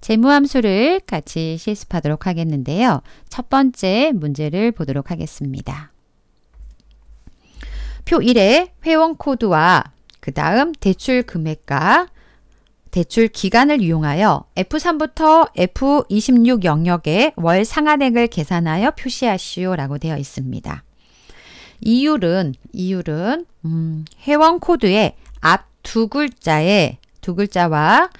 재무함수를 같이 실습하도록 하겠는데요. 첫 번째 문제를 보도록 하겠습니다. 표 1에 회원 코드와 그 다음 대출 금액과 대출 기간을 이용하여 F3부터 F26 영역의 월 상한액을 계산하여 표시하시오 라고 되어 있습니다. 이율은, 이율은, 음, 회원 코드의 앞 두 글자에, 두 글자와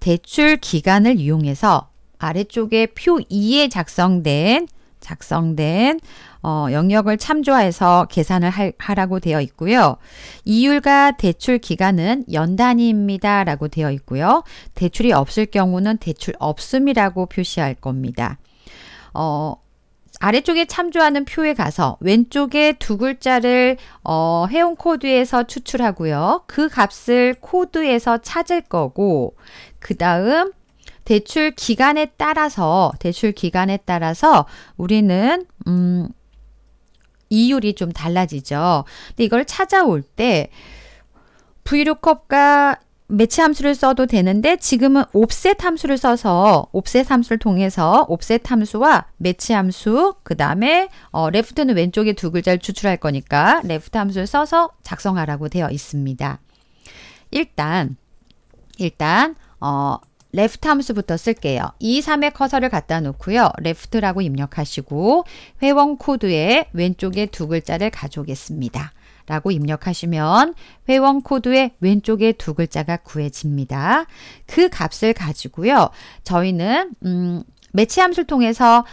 대출 기간을 이용해서 아래쪽에 표 2에 작성된 작성된 어, 영역을 참조해서 계산을 할, 하라고 되어 있고요. 이율과 대출 기간은 연단위입니다. 라고 되어 있고요. 대출이 없을 경우는 대출 없음이라고 표시할 겁니다. 어, 아래쪽에 참조하는 표에 가서 왼쪽에 두 글자를 어, 회원 코드에서 추출하고요. 그 값을 코드에서 찾을 거고 그 다음 대출 기간에 따라서 대출 기간에 따라서 우리는 음 이율이 좀 달라지죠. 근데 이걸 찾아올 때브이 o o 과 매치 함수를 써도 되는데 지금은 옵셋 함수를 써서 옵셋 함수를 통해서 옵셋 함수와 매치 함수 그 다음에 어, 레프트는 왼쪽에 두 글자를 추출할 거니까 레프트 함수를 써서 작성하라고 되어 있습니다. 일단 일단 어, left 함수부터 쓸게요. 2, 3의 커서를 갖다 놓고요. left라고 입력하시고 회원 코드의 왼쪽에 두 글자를 가져오겠습니다. 라고 입력하시면 회원 코드의 왼쪽에 두 글자가 구해집니다. 그 값을 가지고요. 저희는 음, 매치 함수를 통해서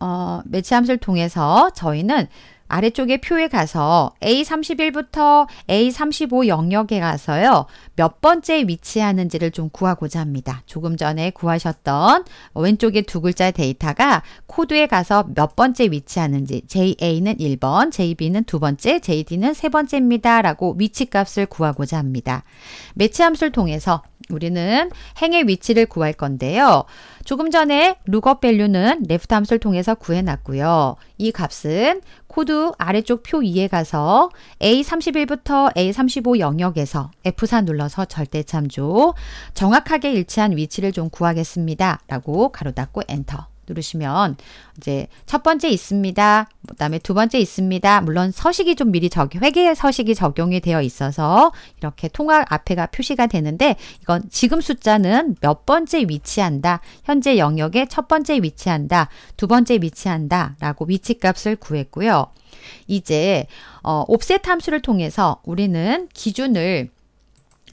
어, 매치 함수를 통해서 저희는 아래쪽에 표에 가서 A31부터 A35 영역에 가서요. 몇 번째 위치하는지를 좀 구하고자 합니다. 조금 전에 구하셨던 왼쪽에 두 글자 데이터가 코드에 가서 몇 번째 위치하는지 JA는 1번, JB는 두 번째, JD는 세 번째입니다. 라고 위치값을 구하고자 합니다. 매치 함수를 통해서 우리는 행의 위치를 구할 건데요. 조금 전에 l o 밸류는 left 함수를 통해서 구해놨고요. 이 값은 코드 아래쪽 표 2에 가서 A31부터 A35 영역에서 F4 눌러서 절대참조 정확하게 일치한 위치를 좀 구하겠습니다. 라고 가로 닫고 엔터. 누르시면 이제 첫 번째 있습니다. 그다음에 두 번째 있습니다. 물론 서식이 좀 미리 적용, 회계 서식이 적용이 되어 있어서 이렇게 통합 앞에가 표시가 되는데 이건 지금 숫자는 몇 번째 위치한다. 현재 영역에 첫 번째 위치한다. 두 번째 위치한다. 라고 위치값을 구했고요. 이제 어, 옵셋 함수를 통해서 우리는 기준을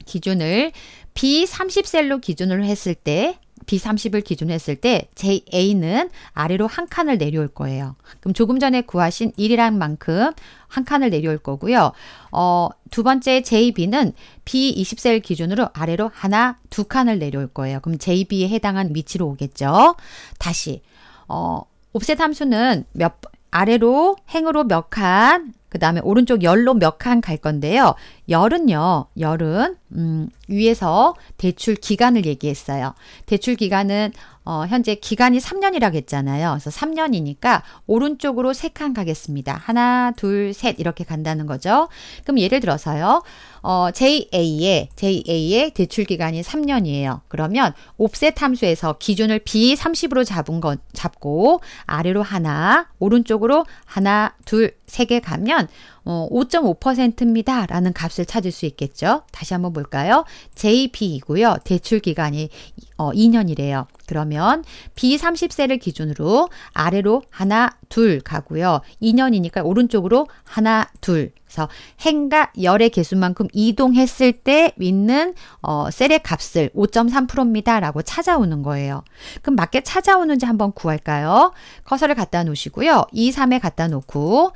기준을 B30셀로 기준으로 했을 때 B30을 기준 했을 때 JA는 아래로 한 칸을 내려올 거예요. 그럼 조금 전에 구하신 1이란 만큼 한 칸을 내려올 거고요. 어, 두 번째 JB는 B20셀 기준으로 아래로 하나, 두 칸을 내려올 거예요. 그럼 JB에 해당한 위치로 오겠죠. 다시 어, 옵셋 함수는 몇 아래로 행으로 몇 칸, 그 다음에 오른쪽 열로 몇 칸 갈 건데요. 열은요, 열은 음, 위에서 대출 기간을 얘기했어요. 대출 기간은 어, 현재 기간이 3년이라고 했잖아요. 그래서 3년이니까 오른쪽으로 3칸 가겠습니다. 하나, 둘, 셋 이렇게 간다는 거죠. 그럼 예를 들어서요. 어, JA의 JA의 대출 기간이 3년이에요. 그러면 옵셋 함수에서 기준을 B30으로 잡은 건 잡고 아래로 하나, 오른쪽으로 하나, 둘, 세에 가면 5.5%입니다. 어, 라는 값을 찾을 수 있겠죠. 다시 한번 볼까요? JB이고요. 대출 기간이 2년이래요. 어, 그러면 B30세를 기준으로 아래로 하나, 둘 가고요. 2년이니까 오른쪽으로 하나, 둘. 그래서 행과 열의 개수만큼 이동했을 때 있는 어, 셀의 값을 5.3%입니다. 라고 찾아오는 거예요. 그럼 맞게 찾아오는지 한번 구할까요? 커서를 갖다 놓으시고요. 2, 3에 갖다 놓고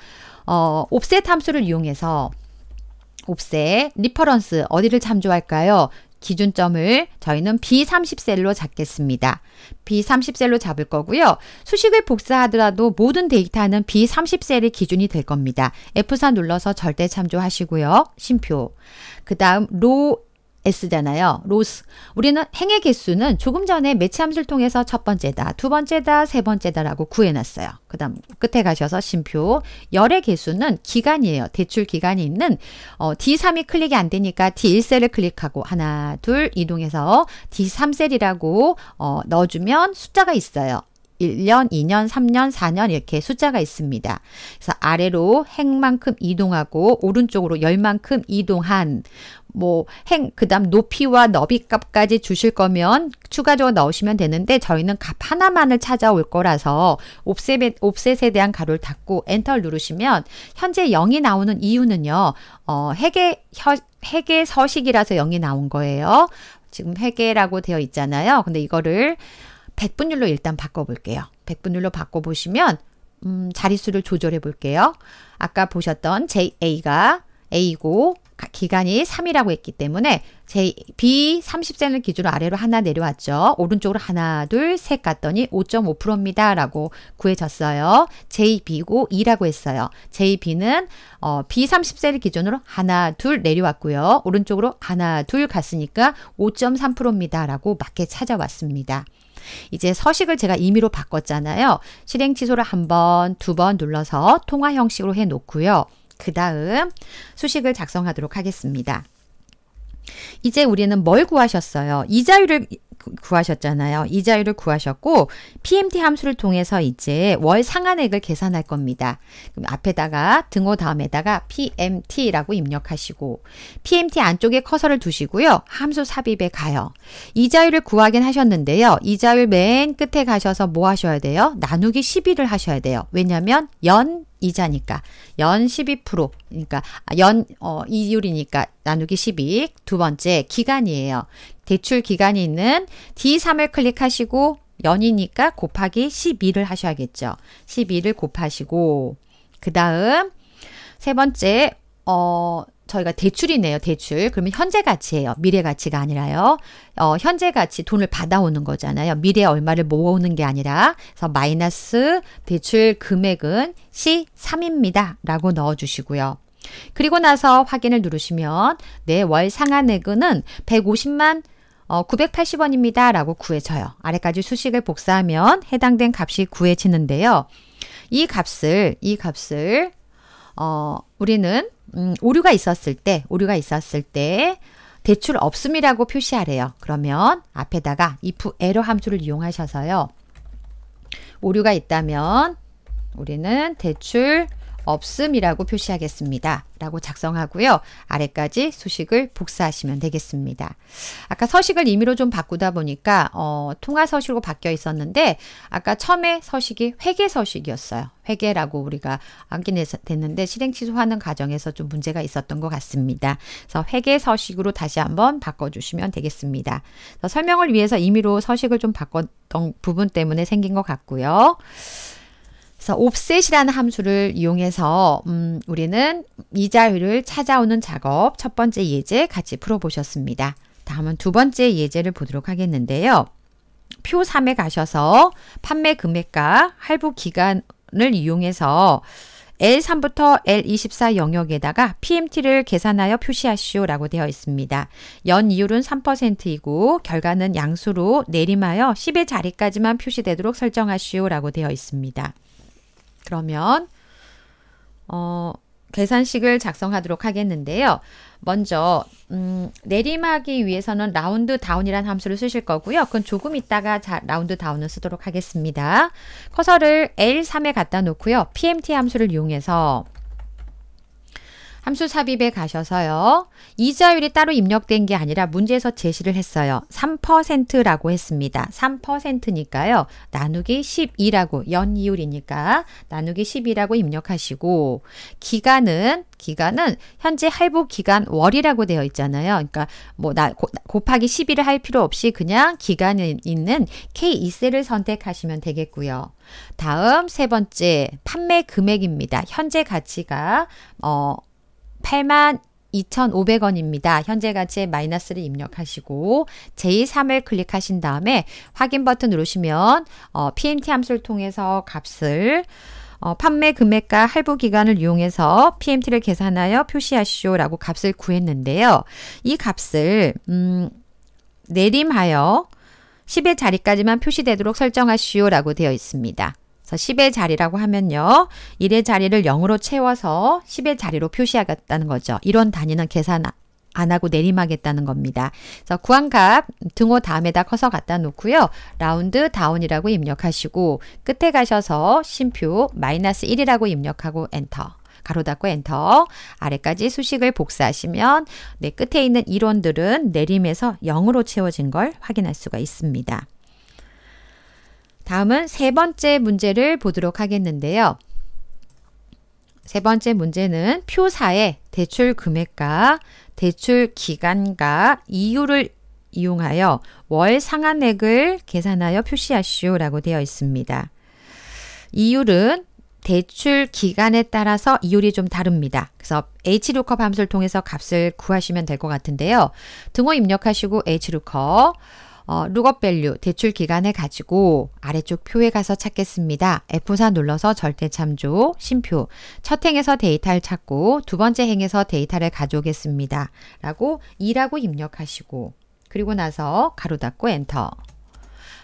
어, 옵셋 함수를 이용해서 옵셋 리퍼런스 어디를 참조할까요? 기준점을 저희는 B30셀로 잡겠습니다. B30셀로 잡을 거고요. 수식을 복사하더라도 모든 데이터는 B30셀이 기준이 될 겁니다. F4 눌러서 절대 참조하시고요. 심표. 그 다음 로 S잖아요. 로스. 우리는 행의 개수는 조금 전에 매치함수를 통해서 첫 번째다, 두 번째다, 세 번째다라고 구해놨어요. 그 다음 끝에 가셔서 심표. 열의 개수는 기간이에요. 대출 기간이 있는 어, D3이 클릭이 안 되니까 D1셀을 클릭하고 하나, 둘 이동해서 D3셀이라고 어, 넣어주면 숫자가 있어요. 1년, 2년, 3년, 4년 이렇게 숫자가 있습니다. 그래서 아래로 행만큼 이동하고 오른쪽으로 열만큼 이동한 뭐 행 그다음 높이와 너비 값까지 주실 거면 추가적으로 넣으시면 되는데 저희는 값 하나만을 찾아올 거라서 옵셋에, 옵셋에 대한 가로를 닫고 엔터를 누르시면 현재 0이 나오는 이유는요. 어, 핵의 혀, 핵의 서식이라서 0이 나온 거예요. 지금 회계라고 되어 있잖아요. 근데 이거를 백분율로 일단 바꿔볼게요. 백분율로 바꿔보시면 음, 자릿수를 조절해 볼게요. 아까 보셨던 JA가 A고 이 기간이 3이라고 했기 때문에 j B 30센을 기준으로 아래로 하나 내려왔죠. 오른쪽으로 하나, 둘, 셋 갔더니 5.5%입니다. 라고 구해졌어요. JB고 2라고 했어요. JB는 어, B 30센을 기준으로 하나, 둘 내려왔고요. 오른쪽으로 하나, 둘 갔으니까 5.3%입니다. 라고 맞게 찾아왔습니다. 이제 서식을 제가 임의로 바꿨잖아요. 실행 취소를 한 번, 두 번 눌러서 통화 형식으로 해 놓고요. 그 다음 수식을 작성하도록 하겠습니다. 이제 우리는 뭘 구하셨어요? 이자율을 구하셨잖아요. 이자율을 구하셨고 PMT 함수를 통해서 이제 월 상한액을 계산할 겁니다. 그럼 앞에다가 등호 다음에다가 PMT라고 입력하시고 PMT 안쪽에 커서를 두시고요. 함수 삽입에 가요. 이자율을 구하긴 하셨는데요. 이자율 맨 끝에 가셔서 뭐 하셔야 돼요? 나누기 1 1를 하셔야 돼요. 왜냐하면 연 이자니까 연 12% 그러니까 아, 연 어, 이율이니까 나누기 12. 두 번째 기간이에요. 대출 기간이 있는 D3을 클릭하시고 연이니까 곱하기 12를 하셔야겠죠. 12를 곱하시고 그 다음 세 번째 어 저희가 대출이네요. 대출. 그러면 현재 가치예요. 미래 가치가 아니라요. 어, 현재 가치 돈을 받아오는 거잖아요. 미래 얼마를 모아오는 게 아니라 그래서 마이너스 대출 금액은 C3입니다. 라고 넣어주시고요. 그리고 나서 확인을 누르시면 내 월 상한액은 150만 어, 980원입니다. 라고 구해져요. 아래까지 수식을 복사하면 해당된 값이 구해지는데요. 이 값을, 이 값을, 어, 우리는, 음, 오류가 있었을 때, 오류가 있었을 때, 대출 없음이라고 표시하래요. 그러면 앞에다가 if error 함수를 이용하셔서요. 오류가 있다면 우리는 대출 없음이라고 표시하겠습니다. 라고 작성하고요. 아래까지 수식을 복사하시면 되겠습니다. 아까 서식을 임의로 좀 바꾸다 보니까 어, 통화 서식으로 바뀌어 있었는데 아까 처음에 서식이 회계 서식이었어요. 회계라고 우리가 암기됐는데 실행 취소하는 과정에서 좀 문제가 있었던 것 같습니다. 그래서 회계 서식으로 다시 한번 바꿔주시면 되겠습니다. 설명을 위해서 임의로 서식을 좀 바꿨던 부분 때문에 생긴 것 같고요. 그래서 offset이라는 함수를 이용해서 음, 우리는 이자율을 찾아오는 작업 첫 번째 예제 같이 풀어보셨습니다. 다음은 두 번째 예제를 보도록 하겠는데요. 표 3에 가셔서 판매 금액과 할부 기간을 이용해서 L3부터 L24 영역에다가 PMT를 계산하여 표시하시오라고 되어 있습니다. 연 이율은 3%이고 결과는 양수로 내림하여 10의 자리까지만 표시되도록 설정하시오라고 되어 있습니다. 그러면 어, 계산식을 작성하도록 하겠는데요. 먼저 음, 내림하기 위해서는 라운드 다운이란 함수를 쓰실 거고요. 그건 조금 있다가 자, 라운드 다운을 쓰도록 하겠습니다. 커서를 L3에 갖다 놓고요. PMT 함수를 이용해서 함수 삽입에 가셔서요. 이자율이 따로 입력된 게 아니라 문제에서 제시를 했어요. 3%라고 했습니다. 3%니까요. 나누기 12라고 연이율이니까 나누기 12라고 입력하시고 기간은 기간은 현재 할부 기간 월이라고 되어 있잖아요. 그러니까 뭐 나, 곱하기 12를 할 필요 없이 그냥 기간에 있는 K2세를 선택하시면 되겠고요. 다음 세 번째 판매 금액입니다. 현재 가치가 어8 2,500원입니다. 현재 가치에 마이너스를 입력하시고 제3을 클릭하신 다음에 확인 버튼 누르시면 어, PMT 함수를 통해서 값을 어, 판매 금액과 할부 기간을 이용해서 PMT를 계산하여 표시하시오라고 값을 구했는데요. 이 값을 음, 내림하여 10의 자리까지만 표시되도록 설정하시오라고 되어 있습니다. 자, 10의 자리라고 하면요. 1의 자리를 0으로 채워서 10의 자리로 표시하겠다는 거죠. 이런 단위는 계산 안 하고 내림하겠다는 겁니다. 그래서 구한값 등호 다음에다 커서 갖다 놓고요. 라운드 다운이라고 입력하시고 끝에 가셔서 심표 마이너스 1이라고 입력하고 엔터. 가로 닫고 엔터 아래까지 수식을 복사하시면 네, 끝에 있는 이원들은 내림에서 0으로 채워진 걸 확인할 수가 있습니다. 다음은 세 번째 문제를 보도록 하겠는데요. 세 번째 문제는 표사의 대출 금액과 대출 기간과 이유를 이용하여 월 상한액을 계산하여 표시하시오라고 되어 있습니다. 이율은 대출 기간에 따라서 이율이 좀 다릅니다. 그래서 HLOOKUP 함수를 통해서 값을 구하시면 될 것 같은데요. 등호 입력하시고 HLOOKUP 어, 룩업 밸류 대출 기간을 가지고 아래쪽 표에 가서 찾겠습니다. F4 눌러서 절대 참조, 심표. 첫 행에서 데이터를 찾고 두 번째 행에서 데이터를 가져오겠습니다. 라고 2라고 입력하시고 그리고 나서 가로 닫고 엔터.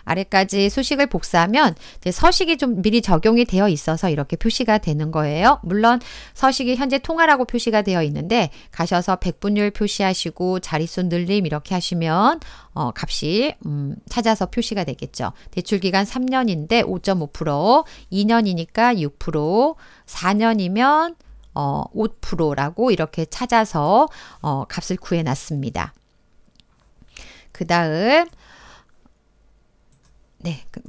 아래까지 수식을 복사하면 이제 서식이 좀 미리 적용이 되어 있어서 이렇게 표시가 되는 거예요. 물론 서식이 현재 통화라고 표시가 되어 있는데 가셔서 백분율 표시하시고 자릿수 늘림 이렇게 하시면 어, 값이 음, 찾아서 표시가 되겠죠. 대출 기간 3년인데 5.5%, 2년이니까 6%, 4년이면 어, 5%라고 이렇게 찾아서 어, 값을 구해놨습니다. 그 다음 네. 그,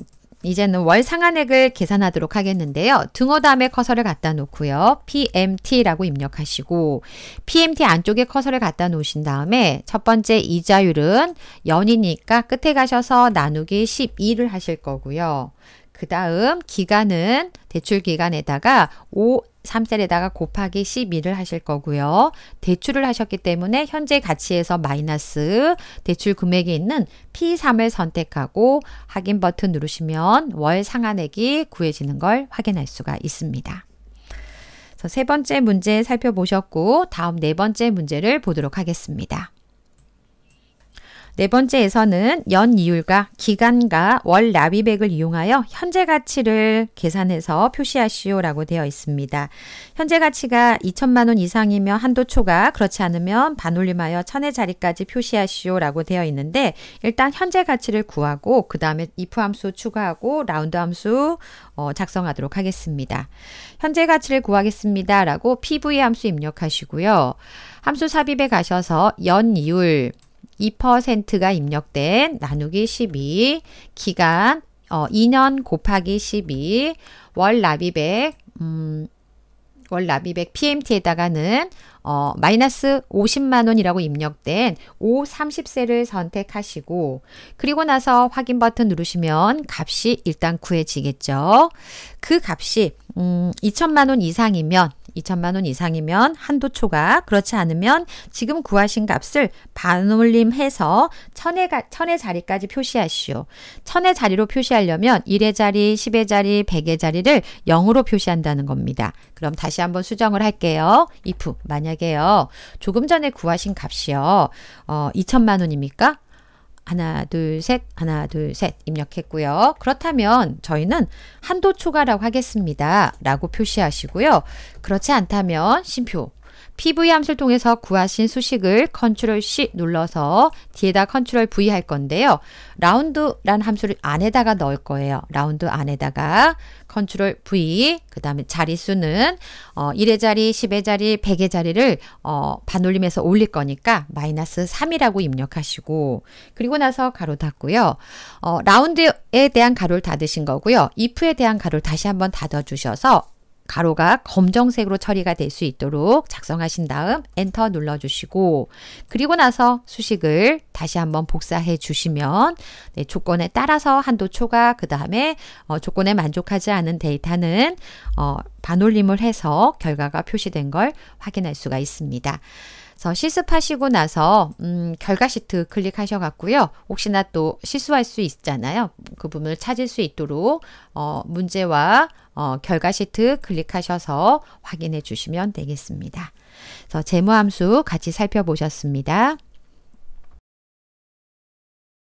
이제는 월 상한액을 계산하도록 하겠는데요. 등호 다음에 커서를 갖다 놓고요. PMT라고 입력하시고 PMT 안쪽에 커서를 갖다 놓으신 다음에 첫 번째 이자율은 연이니까 끝에 가셔서 나누기 12를 하실 거고요. 그 다음 기간은 대출 기간에다가 3셀에다가 곱하기 12를 하실 거고요. 대출을 하셨기 때문에 현재 가치에서 마이너스 대출 금액이 있는 P3을 선택하고 확인 버튼 누르시면 월 상한액이 구해지는 걸 확인할 수가 있습니다. 세 번째 문제 살펴보셨고 다음 네 번째 문제를 보도록 하겠습니다. 네 번째에서는 연 이율과 기간과 월 납입액을 이용하여 현재 가치를 계산해서 표시하시오라고 되어 있습니다. 현재 가치가 2천만 원 이상이며 한도 초과, 그렇지 않으면 반올림하여 천의 자리까지 표시하시오라고 되어 있는데 일단 현재 가치를 구하고 그 다음에 if 함수 추가하고 라운드 함수 어, 작성하도록 하겠습니다. 현재 가치를 구하겠습니다라고 PV 함수 입력하시고요. 함수 삽입에 가셔서 연 이율 2%가 입력된 나누기 12 기간 어, 2년 곱하기 12월 납입액 음, 월 납입액 PMT에다가는 어, 마이너스 50만 원이라고 입력된 5, 30세를 선택하시고 그리고 나서 확인 버튼 누르시면 값이 일단 구해지겠죠. 그 값이 음, 2천만 원 이상이면 2천만 원 이상이면 한도 초과, 그렇지 않으면 지금 구하신 값을 반올림해서 천의, 가, 천의 자리까지 표시하시오. 천의 자리로 표시하려면 1의 자리, 10의 자리, 100의 자리를 0으로 표시한다는 겁니다. 그럼 다시 한번 수정을 할게요. if 만약에요. 조금 전에 구하신 값이요. 어, 2천만 원입니까? 하나 둘셋 하나 둘셋 입력했고요. 그렇다면 저희는 한도 초과라고 하겠습니다. 라고 표시하시고요. 그렇지 않다면 심표 PV 함수를 통해서 구하신 수식을 컨트롤 C 눌러서 뒤에다 컨트롤 V 할 건데요. 라운드란 함수를 안에다가 넣을 거예요. 라운드 안에다가 컨트롤 V 그 다음에 자리수는 어, 1의 자리, 10의 자리, 100의 자리를 어, 반올림해서 올릴 거니까 마이너스 3이라고 입력하시고 그리고 나서 가로 닫고요. 어, 라운드에 대한 가로를 닫으신 거고요. if에 대한 가로를 다시 한번 닫아주셔서 가로가 검정색으로 처리가 될 수 있도록 작성하신 다음 엔터 눌러주시고 그리고 나서 수식을 다시 한번 복사해 주시면 네, 조건에 따라서 한도 초과 그 다음에 어, 조건에 만족하지 않은 데이터는 어, 반올림을 해서 결과가 표시된 걸 확인할 수가 있습니다. 그래서 실습하시고 나서 음, 결과 시트 클릭하셔 갖고요. 혹시나 또 실수할 수 있잖아요. 그 부분을 찾을 수 있도록 어, 문제와 어, 결과 시트 클릭하셔서 확인해 주시면 되겠습니다. 그래서 재무 함수 같이 살펴보셨습니다.